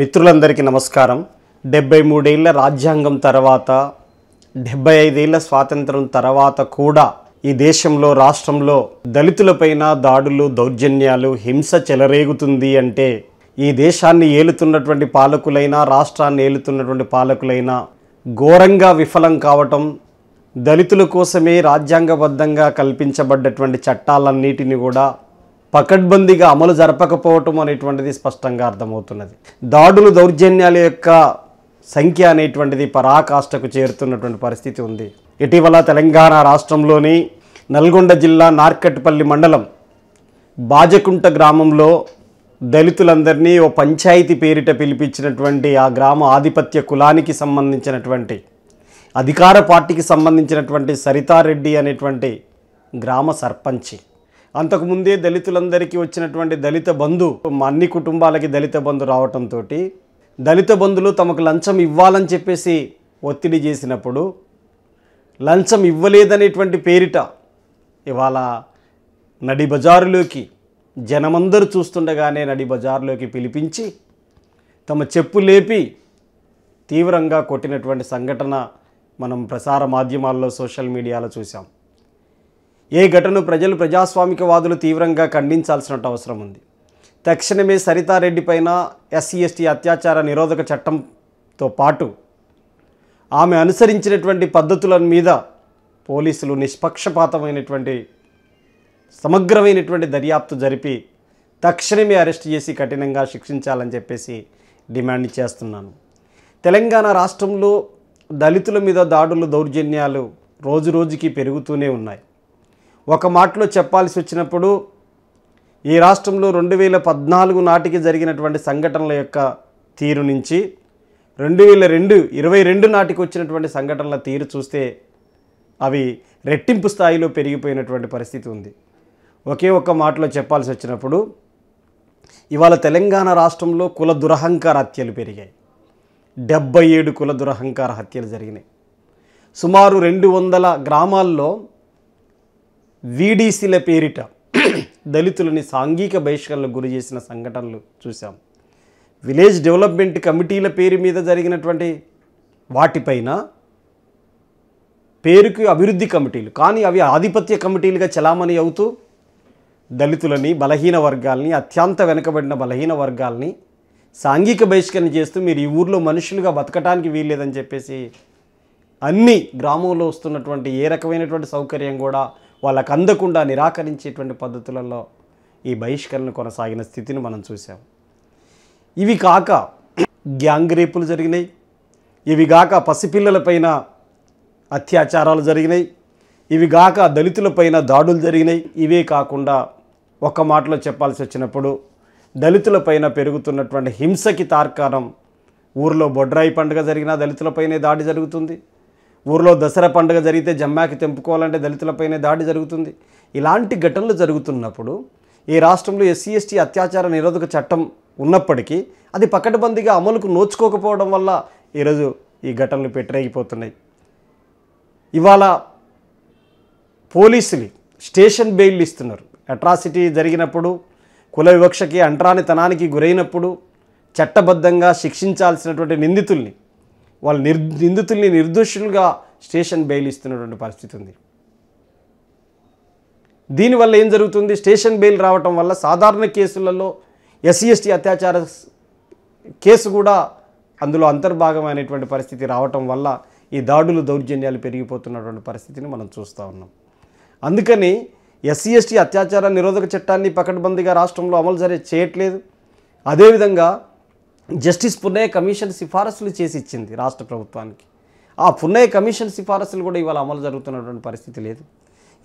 మిత్రులందరికీ నమస్కారం డెబ్బై మూడేళ్ల రాజ్యాంగం తర్వాత డెబ్బై ఐదేళ్ల స్వాతంత్రం తర్వాత కూడా ఈ దేశంలో రాష్ట్రంలో దళితులపైన దాడులు దౌర్జన్యాలు హింస చెలరేగుతుంది అంటే ఈ దేశాన్ని ఏలుతున్నటువంటి పాలకులైనా రాష్ట్రాన్ని ఏలుతున్నటువంటి పాలకులైనా ఘోరంగా విఫలం కావటం దళితుల కోసమే రాజ్యాంగబద్ధంగా కల్పించబడ్డటువంటి చట్టాలన్నిటిని కూడా పకడ్బందీగా అమలు జరపకపోవటం అనేటువంటిది స్పష్టంగా అర్థమవుతున్నది దాడులు దౌర్జన్యాల యొక్క సంఖ్య అనేటువంటిది పరాకాష్టకు చేరుతున్నటువంటి పరిస్థితి ఉంది ఇటీవల తెలంగాణ రాష్ట్రంలోని నల్గొండ జిల్లా నార్కట్పల్లి మండలం బాజకుంట గ్రామంలో దళితులందరినీ ఓ పంచాయతీ పేరిట పిలిపించినటువంటి ఆ గ్రామ ఆధిపత్య కులానికి సంబంధించినటువంటి అధికార పార్టీకి సంబంధించినటువంటి సరితారెడ్డి అనేటువంటి గ్రామ సర్పంచి అంతకుముందే దళితులందరికీ వచ్చినటువంటి దళిత బంధు మా అన్ని కుటుంబాలకి దళిత బంధు రావటంతో దళిత బంధులు తమకు లంచం ఇవ్వాలని చెప్పేసి ఒత్తిడి చేసినప్పుడు లంచం ఇవ్వలేదనేటువంటి పేరిట ఇవాళ నడి బజారులోకి జనమందరూ చూస్తుండగానే నడి బజారులోకి పిలిపించి తమ చెప్పు లేపి తీవ్రంగా కొట్టినటువంటి సంఘటన మనం ప్రసార మాధ్యమాల్లో సోషల్ మీడియాలో చూసాం ఏ ఘటన ప్రజలు ప్రజాస్వామికవాదులు తీవ్రంగా ఖండించాల్సిన అవసరం ఉంది తక్షణమే సరితారెడ్డి పైన ఎస్సీ ఎస్టీ అత్యాచార నిరోధక చట్టంతో పాటు ఆమె అనుసరించినటువంటి పద్ధతుల మీద పోలీసులు నిష్పక్షపాతమైనటువంటి సమగ్రమైనటువంటి దర్యాప్తు జరిపి తక్షణమే అరెస్ట్ చేసి కఠినంగా శిక్షించాలని చెప్పేసి డిమాండ్ చేస్తున్నాను తెలంగాణ రాష్ట్రంలో దళితుల మీద దాడులు దౌర్జన్యాలు రోజురోజుకి పెరుగుతూనే ఉన్నాయి ఒక మాటలో చెప్పాల్సి వచ్చినప్పుడు ఈ రాష్ట్రంలో రెండు వేల పద్నాలుగు నాటికి జరిగినటువంటి సంఘటనల యొక్క తీరు నుంచి రెండు వేల రెండు ఇరవై రెండు నాటికి వచ్చినటువంటి సంఘటనల తీరు చూస్తే అవి రెట్టింపు స్థాయిలో పెరిగిపోయినటువంటి పరిస్థితి ఉంది ఒకే ఒక్క మాటలో చెప్పాల్సి వచ్చినప్పుడు ఇవాళ తెలంగాణ రాష్ట్రంలో కుల దురహంకార హత్యలు పెరిగాయి డెబ్బై ఏడు కుల దురహంకార హత్యలు జరిగినాయి సుమారు రెండు వందల గ్రామాల్లో వీడీసీల పేరిట దళితులని సాంఘిక బహిష్కరణకు గురి చేసిన సంఘటనలు చూసాం విలేజ్ డెవలప్మెంట్ కమిటీల పేరు మీద జరిగినటువంటి వాటిపైన పేరుకి అభివృద్ధి కమిటీలు కానీ అవి ఆధిపత్య కమిటీలుగా చలామణి అవుతూ దళితులని బలహీన వర్గాల్ని అత్యంత వెనుకబడిన బలహీన వర్గాల్ని సాంఘిక బహిష్కరణ చేస్తూ మీరు ఈ ఊర్లో మనుషులుగా బతకటానికి వీల్లేదని చెప్పేసి అన్ని గ్రామంలో వస్తున్నటువంటి ఏ రకమైనటువంటి సౌకర్యం కూడా వాళ్ళకు అందకుండా నిరాకరించేటువంటి పద్ధతులలో ఈ బహిష్కరణ కొనసాగిన స్థితిని మనం చూసాం ఇవి కాక గ్యాంగ్ రేపులు జరిగినాయి ఇవి కాక పసిపిల్లలపైన అత్యాచారాలు జరిగినాయి ఇవి కాక దళితులపైన దాడులు జరిగినాయి ఇవే కాకుండా ఒక మాటలో చెప్పాల్సి వచ్చినప్పుడు దళితులపైన పెరుగుతున్నటువంటి హింసకి తార్కాణం ఊర్లో బొడ్రాయి పండుగ జరిగినా దళితులపైనే దాడి జరుగుతుంది ఊర్లో దసరా పండుగ జరిగితే జమ్మాకి తెంపుకోవాలంటే దళితులపైనే దాడి జరుగుతుంది ఇలాంటి ఘటనలు జరుగుతున్నప్పుడు ఈ రాష్ట్రంలో ఎస్సీ ఎస్టీ అత్యాచార నిరోధక చట్టం ఉన్నప్పటికీ అది పకడ్బందీగా అమలుకు నోచుకోకపోవడం వల్ల ఈరోజు ఈ ఘటనలు పెట్టరేగిపోతున్నాయి ఇవాళ పోలీసులు స్టేషన్ బెయిల్ ఇస్తున్నారు అట్రాసిటీ జరిగినప్పుడు కుల వివక్షకి అంటరానితనానికి గురైనప్పుడు చట్టబద్ధంగా శిక్షించాల్సినటువంటి నిందితుల్ని వాళ్ళు నిర్ నిందితుల్ని నిర్దోషులుగా స్టేషన్ బెయిల్ ఇస్తున్నటువంటి పరిస్థితి ఉంది దీనివల్ల ఏం జరుగుతుంది స్టేషన్ బెయిల్ రావటం వల్ల సాధారణ కేసులలో ఎస్సీ ఎస్టీ అత్యాచార కేసు కూడా అందులో అంతర్భాగమైనటువంటి పరిస్థితి రావటం వల్ల ఈ దాడులు దౌర్జన్యాలు పెరిగిపోతున్నటువంటి పరిస్థితిని మనం చూస్తూ ఉన్నాం అందుకని ఎస్సీ ఎస్టీ అత్యాచార నిరోధక చట్టాన్ని పకడ్బందీగా రాష్ట్రంలో అమలు సరే చేయట్లేదు అదేవిధంగా జస్టిస్ పున్నయ్య కమిషన్ సిఫారసులు చేసి ఇచ్చింది రాష్ట్ర ప్రభుత్వానికి ఆ పున్నయ్య కమిషన్ సిఫారసులు కూడా ఇవాళ అమలు జరుగుతున్నటువంటి పరిస్థితి లేదు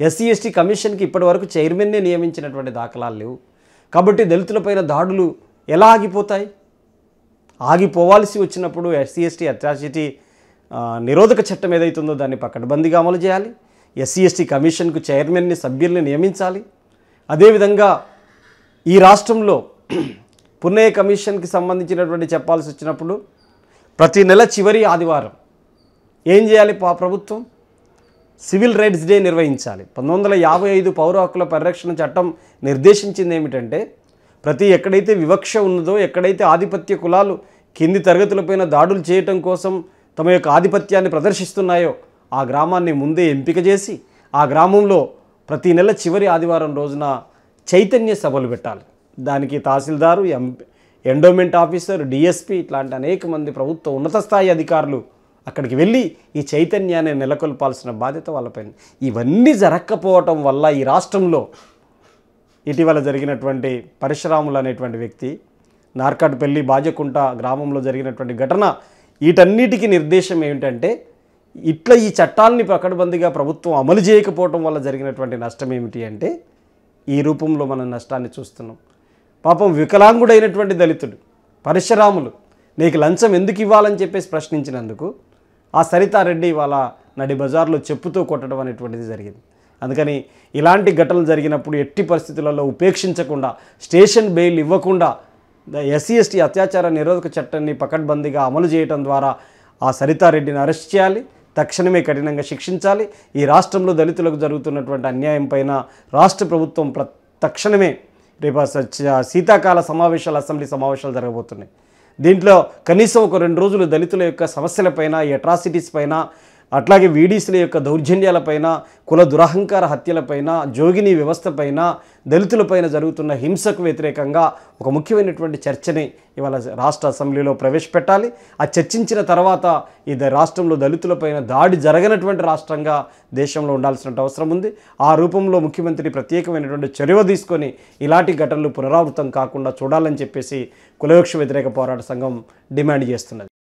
ఎస్సీ ఎస్టీ కమిషన్కి ఇప్పటివరకు చైర్మన్నే నియమించినటువంటి దాఖలాలు లేవు కాబట్టి దళితులపైన దాడులు ఎలా ఆగిపోతాయి ఆగిపోవాల్సి వచ్చినప్పుడు ఎస్సీ ఎస్టీ అత్యాసిటీ నిరోధక చట్టం ఏదైతుందో దాన్ని పక్కడబందీగా అమలు చేయాలి ఎస్సీ ఎస్టీ కమిషన్కు చైర్మన్ని సభ్యుల్ని నియమించాలి అదేవిధంగా ఈ రాష్ట్రంలో పునే కమిషన్కి సంబంధించినటువంటి చెప్పాల్సి వచ్చినప్పుడు ప్రతి నెల చివరి ఆదివారం ఏం చేయాలి ప్రభుత్వం సివిల్ రైట్స్ డే నిర్వహించాలి పంతొమ్మిది యాభై ఐదు పౌర హక్కుల పరిరక్షణ చట్టం నిర్దేశించింది ఏమిటంటే ప్రతి ఎక్కడైతే వివక్ష ఉన్నదో ఎక్కడైతే ఆధిపత్య కులాలు కింది తరగతులపైన దాడులు చేయటం కోసం తమ యొక్క ఆధిపత్యాన్ని ప్రదర్శిస్తున్నాయో ఆ గ్రామాన్ని ముందే ఎంపిక చేసి ఆ గ్రామంలో ప్రతీ నెల చివరి ఆదివారం రోజున చైతన్య సభలు పెట్టాలి దానికి తహసీల్దారు ఎం ఎండోమెంట్ ఆఫీసర్ డిఎస్పి ఇట్లాంటి అనేక మంది ప్రభుత్వ ఉన్నత స్థాయి అధికారులు అక్కడికి వెళ్ళి ఈ చైతన్యాన్ని నెలకొల్పాల్సిన బాధ్యత వాళ్ళపైన ఇవన్నీ జరగకపోవటం వల్ల ఈ రాష్ట్రంలో ఇటీవల జరిగినటువంటి పరశురాములు అనేటువంటి వ్యక్తి నార్కాట్పల్లి బాజకుంట గ్రామంలో జరిగినటువంటి ఘటన వీటన్నిటికీ నిర్దేశం ఏమిటంటే ఇట్లా ఈ చట్టాలని పకడ్బందీగా ప్రభుత్వం అమలు చేయకపోవటం వల్ల జరిగినటువంటి నష్టం ఏమిటి అంటే ఈ రూపంలో మనం నష్టాన్ని చూస్తున్నాం పాపం వికలాంగుడైనటువంటి దళితుడు పరశురాములు నీకు లంచం ఎందుకు ఇవ్వాలని చెప్పేసి ప్రశ్నించినందుకు ఆ సరితారెడ్డి వాళ్ళ నడి బజార్లో చెప్పుతూ కొట్టడం అనేటువంటిది జరిగింది అందుకని ఇలాంటి ఘటనలు జరిగినప్పుడు ఎట్టి పరిస్థితులలో ఉపేక్షించకుండా స్టేషన్ బెయిల్ ఇవ్వకుండా ఎస్సీ ఎస్టీ అత్యాచార నిరోధక చట్టాన్ని పకడ్బందీగా అమలు చేయడం ద్వారా ఆ సరితారెడ్డిని అరెస్ట్ చేయాలి తక్షణమే కఠినంగా శిక్షించాలి ఈ రాష్ట్రంలో దళితులకు జరుగుతున్నటువంటి అన్యాయం పైన రాష్ట్ర ప్రభుత్వం ప్ర తక్షణమే రేపు శీతాకాల సమావేశాలు అసెంబ్లీ సమావేశాలు జరగబోతున్నాయి దీంట్లో కనీసం ఒక రెండు రోజులు దళితుల యొక్క సమస్యలపైన ఎట్రాసిటీస్ పైన అట్లాగే వీడీసీల యొక్క దౌర్జన్యాలపైన కుల దురహంకార హత్యలపైన జోగిని వ్యవస్థపైన దళితులపైన జరుగుతున్న హింసకు వ్యతిరేకంగా ఒక ముఖ్యమైనటువంటి చర్చని ఇవాళ రాష్ట్ర అసెంబ్లీలో ప్రవేశపెట్టాలి ఆ చర్చించిన తర్వాత ఈ రాష్ట్రంలో దళితులపైన దాడి జరగనటువంటి రాష్ట్రంగా దేశంలో ఉండాల్సిన అవసరం ఉంది ఆ రూపంలో ముఖ్యమంత్రి ప్రత్యేకమైనటువంటి చర్యవ తీసుకొని ఇలాంటి ఘటనలు పునరావృతం కాకుండా చూడాలని చెప్పేసి కులవృక్ష వ్యతిరేక పోరాట సంఘం డిమాండ్ చేస్తున్నది